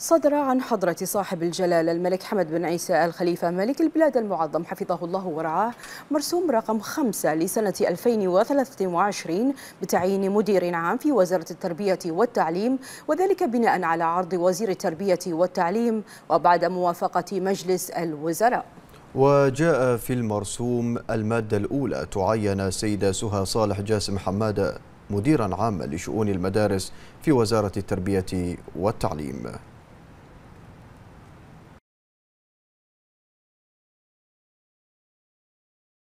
صدر عن حضرة صاحب الجلالة الملك حمد بن عيسى الخليفة ملك البلاد المعظم حفظه الله ورعاه مرسوم رقم خمسة لسنة 2023 بتعيين مدير عام في وزارة التربية والتعليم وذلك بناء على عرض وزير التربية والتعليم وبعد موافقة مجلس الوزراء وجاء في المرسوم المادة الأولى تعين السيدة سهى صالح جاسم حمادة مديرا عاما لشؤون المدارس في وزارة التربية والتعليم